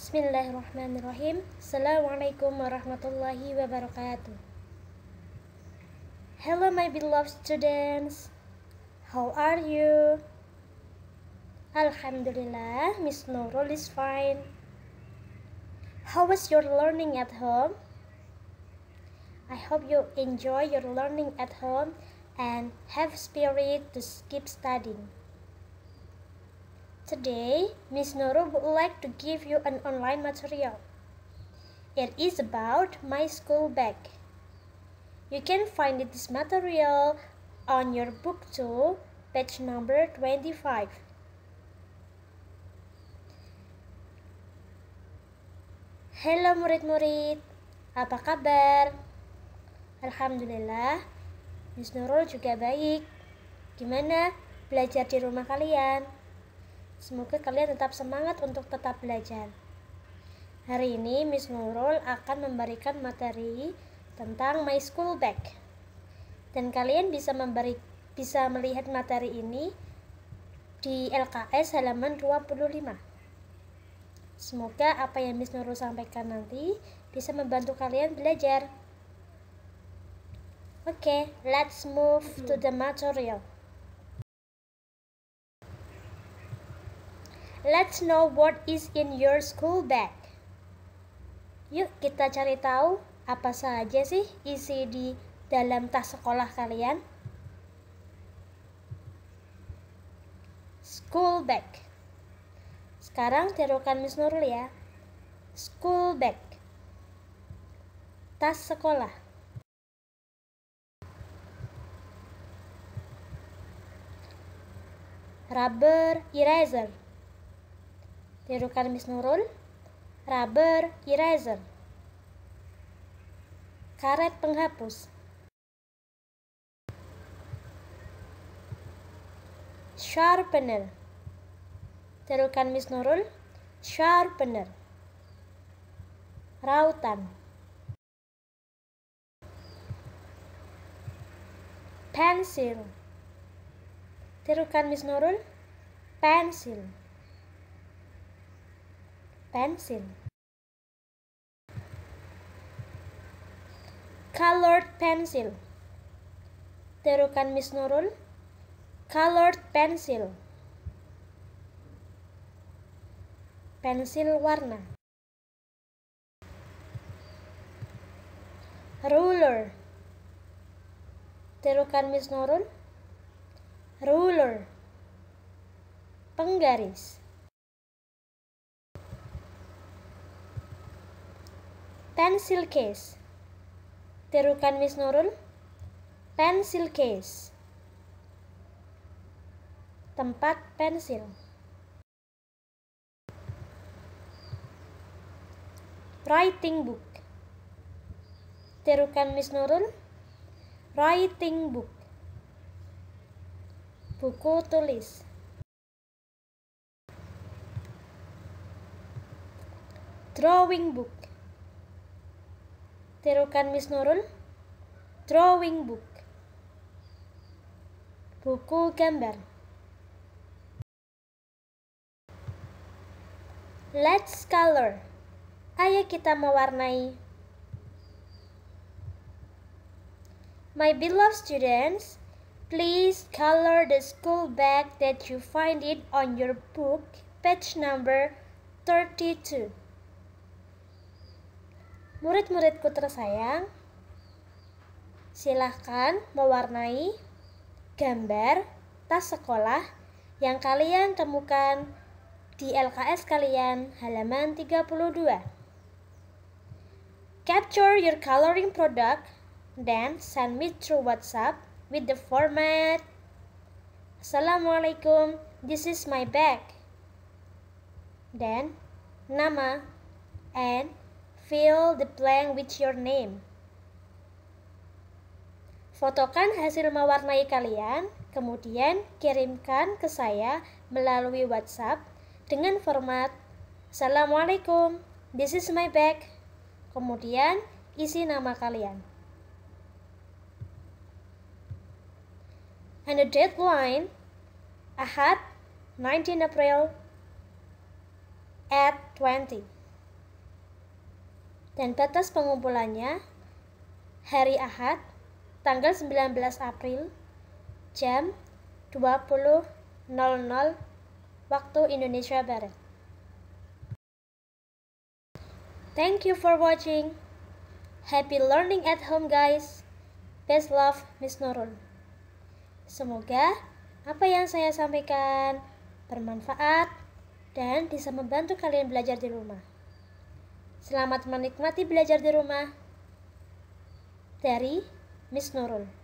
Bismillahirrahmanirrahim. Assalamualaikum warahmatullahi wabarakatuh. Hello, my beloved students. How are you? Alhamdulillah, Miss Nurul is fine. How was your learning at home? I hope you enjoy your learning at home and have spirit to keep studying. Today, Miss Noru would like to give you an online material. It is about my school bag. You can find this material on your book 2, page number 25. Hello murid-murid, apa kabar? Alhamdulillah, Miss Nurul juga baik. Gimana belajar di rumah kalian? Semoga kalian tetap semangat untuk tetap belajar. Hari ini Miss Nurul akan memberikan materi tentang My School Bag. Dan kalian bisa memberi bisa melihat materi ini di LKS halaman 25. Semoga apa yang Miss Nurul sampaikan nanti bisa membantu kalian belajar. Oke, okay, let's move to the material. Let's know what is in your school bag. Yuk kita cari tahu apa saja sih isi di dalam tas sekolah kalian. School bag. Sekarang tirukan Miss Nurul ya. School bag. Tas sekolah. rubber eraser Julukan Miss Nurul, rubber eraser, karet penghapus, sharpener. Julukan Miss Nurul, sharpener, rautan. Pensil. Tirukan Miss Nurul, pensil. Pensil, Colored pencil Terukan Miss Nurul Colored pencil Pensil warna Ruler Terukan Miss Nurul Ruler Penggaris Pencil case. Terukan Miss Nurul. Pencil case. Tempat pensil. Writing book. Terukan Miss Nurul. Writing book. Buku tulis. Drawing book Tirukan Miss Nurul Drawing book Buku gambar Let's color Ayo kita mewarnai My beloved students, please color the school bag that you find it on your book, page number 32. Murid-muridku tersayang, silahkan mewarnai gambar tas sekolah yang kalian temukan di LKS kalian halaman 32. Capture your coloring product, then send me through WhatsApp with the format. Assalamualaikum, this is my bag. Then, nama, and Fill the blank with your name. Fotokan hasil mewarnai kalian, kemudian kirimkan ke saya melalui WhatsApp dengan format Assalamualaikum, this is my bag. Kemudian isi nama kalian. And the deadline Ahad 19 April at 20 dan batas pengumpulannya hari Ahad tanggal 19 April jam 20.00 waktu Indonesia Barat. Thank you for watching. Happy learning at home guys. Best love Miss Nurul. Semoga apa yang saya sampaikan bermanfaat dan bisa membantu kalian belajar di rumah. Selamat menikmati belajar di rumah dari Miss Nurul.